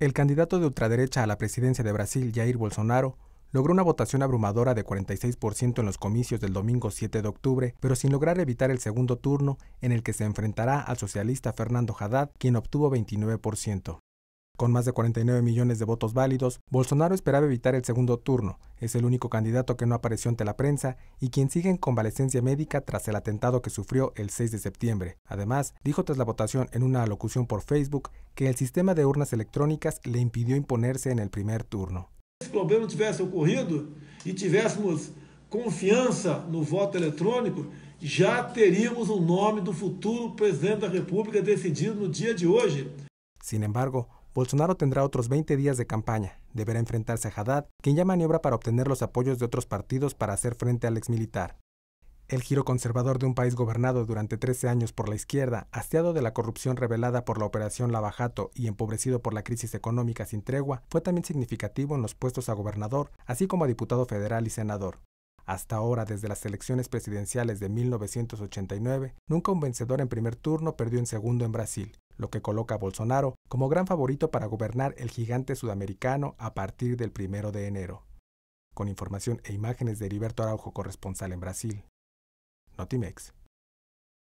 El candidato de ultraderecha a la presidencia de Brasil, Jair Bolsonaro, logró una votación abrumadora de 46% en los comicios del domingo 7 de octubre, pero sin lograr evitar el segundo turno en el que se enfrentará al socialista Fernando Haddad, quien obtuvo 29%. Con más de 49 millones de votos válidos, Bolsonaro esperaba evitar el segundo turno. Es el único candidato que no apareció ante la prensa y quien sigue en convalecencia médica tras el atentado que sufrió el 6 de septiembre. Además, dijo tras la votación en una alocución por Facebook que el sistema de urnas electrónicas le impidió imponerse en el primer turno. Si el problema hubiese ocurrido y e tuviésemos confianza en el voto electrónico, ya teríamos el nombre del futuro presidente de la República decidido no día de hoy. Sin embargo, Bolsonaro tendrá otros 20 días de campaña. Deberá enfrentarse a Haddad, quien ya maniobra para obtener los apoyos de otros partidos para hacer frente al exmilitar. El giro conservador de un país gobernado durante 13 años por la izquierda, hastiado de la corrupción revelada por la operación Lavajato y empobrecido por la crisis económica sin tregua, fue también significativo en los puestos a gobernador, así como a diputado federal y senador. Hasta ahora, desde las elecciones presidenciales de 1989, nunca un vencedor en primer turno perdió en segundo en Brasil lo que coloca a Bolsonaro como gran favorito para gobernar el gigante sudamericano a partir del 1 de enero. Con información e imágenes de Heriberto Araujo, corresponsal en Brasil. Notimex.